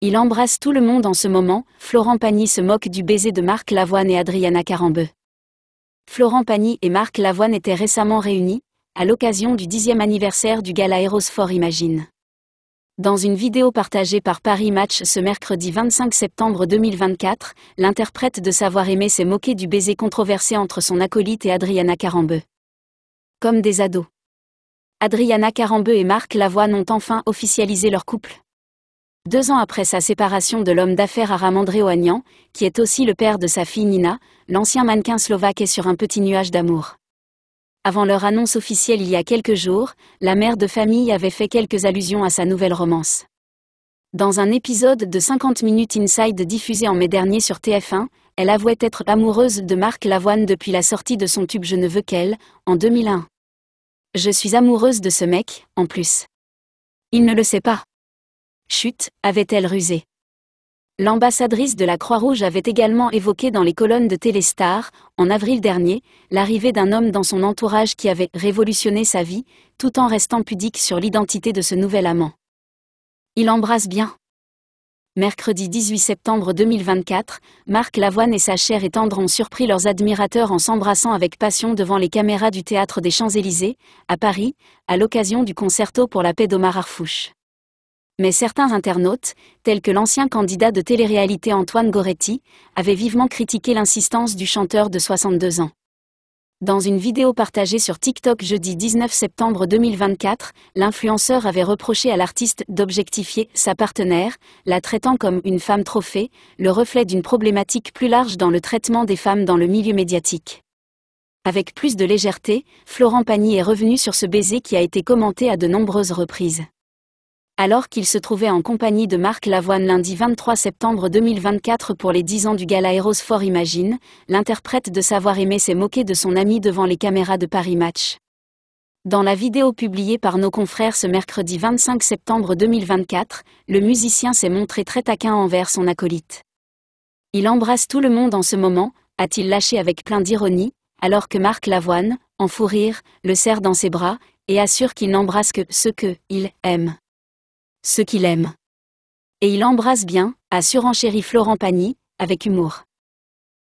Il embrasse tout le monde en ce moment, Florent Pagny se moque du baiser de Marc Lavoine et Adriana Carambeu. Florent Pagny et Marc Lavoine étaient récemment réunis, à l'occasion du dixième anniversaire du gala Eros4 Imagine. Dans une vidéo partagée par Paris Match ce mercredi 25 septembre 2024, l'interprète de Savoir aimer s'est moqué du baiser controversé entre son acolyte et Adriana Carambeu. Comme des ados. Adriana Carambeu et Marc Lavoine ont enfin officialisé leur couple. Deux ans après sa séparation de l'homme d'affaires Aram André qui est aussi le père de sa fille Nina, l'ancien mannequin slovaque est sur un petit nuage d'amour. Avant leur annonce officielle il y a quelques jours, la mère de famille avait fait quelques allusions à sa nouvelle romance. Dans un épisode de 50 minutes Inside diffusé en mai dernier sur TF1, elle avouait être amoureuse de Marc Lavoine depuis la sortie de son tube Je ne veux qu'elle, en 2001. Je suis amoureuse de ce mec, en plus. Il ne le sait pas. Chute, avait-elle rusé. L'ambassadrice de la Croix-Rouge avait également évoqué dans les colonnes de Téléstar, en avril dernier, l'arrivée d'un homme dans son entourage qui avait révolutionné sa vie, tout en restant pudique sur l'identité de ce nouvel amant. Il embrasse bien. Mercredi 18 septembre 2024, Marc Lavoine et sa chère et tendre ont surpris leurs admirateurs en s'embrassant avec passion devant les caméras du Théâtre des Champs-Élysées, à Paris, à l'occasion du concerto pour la paix d'Omar Arfouche mais certains internautes, tels que l'ancien candidat de télé-réalité Antoine Goretti, avaient vivement critiqué l'insistance du chanteur de 62 ans. Dans une vidéo partagée sur TikTok jeudi 19 septembre 2024, l'influenceur avait reproché à l'artiste d'objectifier sa partenaire, la traitant comme une femme trophée, le reflet d'une problématique plus large dans le traitement des femmes dans le milieu médiatique. Avec plus de légèreté, Florent Pagny est revenu sur ce baiser qui a été commenté à de nombreuses reprises alors qu'il se trouvait en compagnie de Marc Lavoine lundi 23 septembre 2024 pour les 10 ans du gala Eros for Imagine, l'interprète de Savoir aimer s'est moqué de son ami devant les caméras de Paris Match. Dans la vidéo publiée par nos confrères ce mercredi 25 septembre 2024, le musicien s'est montré très taquin envers son acolyte. Il embrasse tout le monde en ce moment, a-t-il lâché avec plein d'ironie, alors que Marc Lavoine, en fou rire, le serre dans ses bras, et assure qu'il n'embrasse que ceux que il aime ce qu'il aime. Et il embrasse bien, a surenchéri Florent Pagny, avec humour.